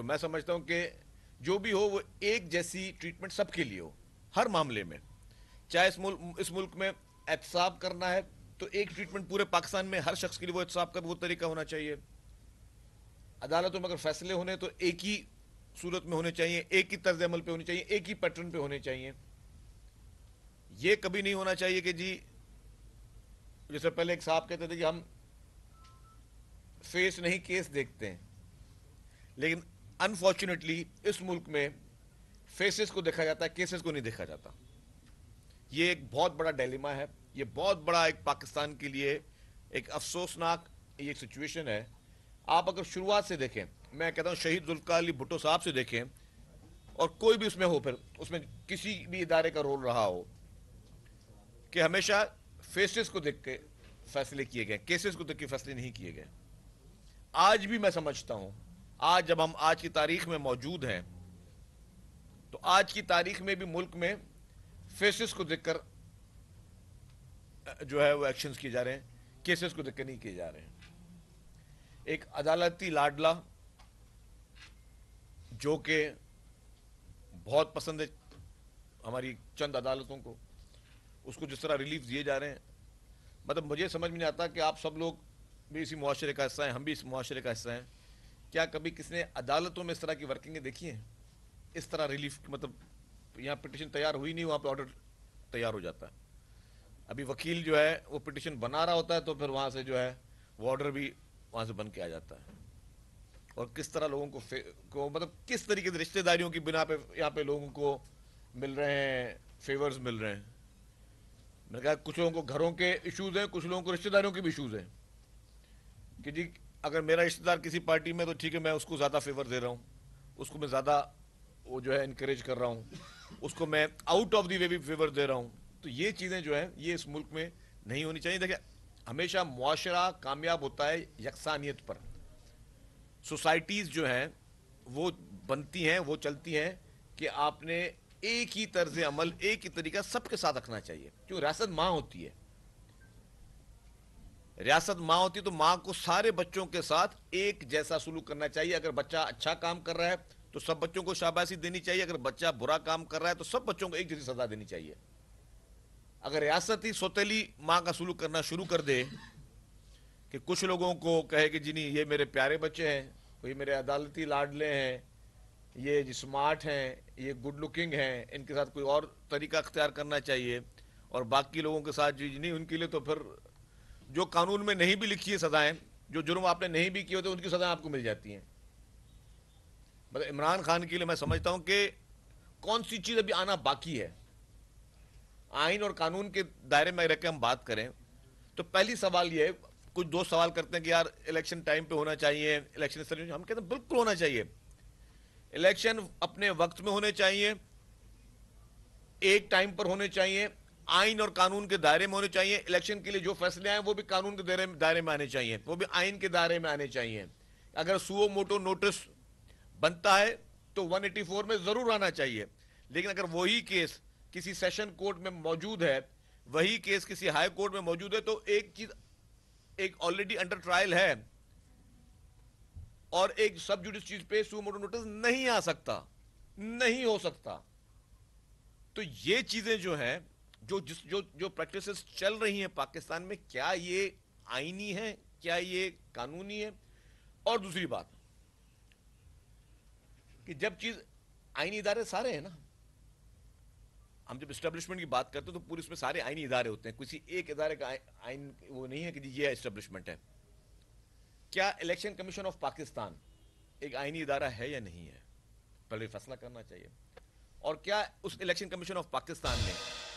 तो मैं समझता हूं कि जो भी हो वो एक जैसी ट्रीटमेंट सबके लिए हो हर मामले में चाहे इस मुल्क इस मुल्क में एहतसाब करना है तो एक ट्रीटमेंट पूरे पाकिस्तान में हर शख्स के लिए वो एहतसाब का वो तरीका होना चाहिए अदालतों में अगर फैसले होने तो एक ही सूरत में होने चाहिए एक ही तर्ज अमल पर होने चाहिए एक ही पैटर्न पर होने चाहिए ये कभी नहीं होना चाहिए कि जी जैसे पहले एक साहब कहते थे कि हम फेस नहीं केस देखते हैं लेकिन अनफॉर्चुनेटली इस मुल्क में फेसेस को देखा जाता है केसेस को नहीं देखा जाता ये एक बहुत बड़ा डेलिमा है ये बहुत बड़ा एक पाकिस्तान के लिए एक अफसोसनाक ये सिचुएशन है आप अगर शुरुआत से देखें मैं कहता हूँ शहीद जुल्काली भुट्टो साहब से देखें और कोई भी उसमें हो फिर उसमें किसी भी इदारे का रोल रहा हो कि हमेशा फेसेस को देख के फैसले किए गए केसेस को देख के फैसले नहीं किए गए आज भी मैं समझता हूँ आज जब हम आज की तारीख में मौजूद हैं तो आज की तारीख में भी मुल्क में फेसिस को देखकर जो है वो एक्शंस किए जा रहे हैं केसेस को देखकर नहीं किए जा रहे हैं एक अदालती लाडला जो कि बहुत पसंद है हमारी चंद अदालतों को उसको जिस तरह रिलीफ दिए जा रहे हैं मतलब मुझे समझ में नहीं आता कि आप सब लोग भी इसी मुआरे का हिस्सा हैं हम भी इस मुआरे का हिस्सा हैं क्या कभी किसने अदालतों में इस तरह की वर्किंग देखी हैं इस तरह रिलीफ मतलब यहाँ पिटिशन तैयार हुई नहीं वहाँ पर ऑर्डर तैयार हो जाता है अभी वकील जो है वो पिटिशन बना रहा होता है तो फिर वहाँ से जो है वो ऑर्डर भी वहाँ से बन के आ जाता है और किस तरह लोगों को को मतलब किस तरीके से रिश्तेदारियों की बिना पे यहाँ पे लोगों को मिल रहे हैं फेवर्स मिल रहे हैं मैंने कहा कुछ लोगों को घरों के इश्यूज़ हैं कुछ लोगों को रिश्तेदारियों के भी इशूज़ हैं कि जी अगर मेरा रिश्तेदार किसी पार्टी में तो ठीक है मैं उसको ज़्यादा फेवर दे रहा हूँ उसको मैं ज़्यादा वो जो है इनक्रेज कर रहा हूँ उसको मैं आउट ऑफ दी वे भी फेवर दे रहा हूँ तो ये चीज़ें जो है ये इस मुल्क में नहीं होनी चाहिए देखिए हमेशा मुआशरा कामयाब होता है यकसानियत पर सोसाइटीज़ जो हैं वो बनती हैं वो चलती हैं कि आपने एक ही तर्ज अमल एक ही तरीका सबके साथ रखना चाहिए क्योंकि रियासत माँ होती है रियासत माँ होती तो माँ को सारे बच्चों के साथ एक जैसा सुलूक करना चाहिए अगर बच्चा अच्छा काम कर रहा है तो सब बच्चों को शाबाशी देनी चाहिए अगर बच्चा बुरा काम कर रहा है तो सब बच्चों को एक जैसी सजा देनी चाहिए अगर रियासत ही सोतेली माँ का सुलूक करना शुरू कर दे कि कुछ लोगों को कहे कि जिन्हें ये मेरे प्यारे बच्चे हैं ये मेरे अदालती लाडले हैं ये स्मार्ट हैं ये गुड लुकिंग हैं इनके साथ कोई और तरीका अख्तियार करना चाहिए और बाकी लोगों के साथ जी नहीं उनके लिए तो फिर जो कानून में नहीं भी लिखी है सजाएं जो जुर्म आपने नहीं भी किए होते उनकी सजाएं आपको मिल जाती हैं मतलब इमरान खान के लिए मैं समझता हूं कि कौन सी चीज़ अभी आना बाकी है आइन और कानून के दायरे में रहकर हम बात करें तो पहली सवाल ये है कुछ दोस्त सवाल करते हैं कि यार इलेक्शन टाइम पे होना चाहिए इलेक्शन हम कहते हैं बिल्कुल होना चाहिए इलेक्शन अपने वक्त में होने चाहिए एक टाइम पर होने चाहिए आइन और कानून के दायरे में होने चाहिए इलेक्शन के लिए जो फैसले आए वो भी कानून के दायरे में आने चाहिए वो भी आइन के दायरे में आने चाहिए अगर सुओ मोटो नोटिस बनता है तो 184 में जरूर आना चाहिए लेकिन अगर वही केस किसी सेशन कोर्ट में मौजूद है वही केस किसी हाई कोर्ट में मौजूद है तो एक चीज एक ऑलरेडी अंडर ट्रायल है और एक सब जुडिस चीज पे सुमोटो नोटिस नहीं आ सकता नहीं हो सकता तो ये चीजें जो हैं जो जिस जो जो प्रैक्टिस चल रही हैं पाकिस्तान में क्या ये आईनी है क्या ये कानूनी है और दूसरी बात कि जब चीज आईनी इदारे सारे हैं ना हम जब इस्टेब्लिशमेंट की बात करते हैं तो पूरे उसमें सारे आईनी इदारे होते हैं किसी एक इदारे का आइन वो नहीं है कि ये इस्टेब्लिशमेंट है क्या इलेक्शन कमीशन ऑफ पाकिस्तान एक आईनी इदारा है या नहीं है पहले फैसला करना चाहिए और क्या उस इलेक्शन कमीशन ऑफ पाकिस्तान में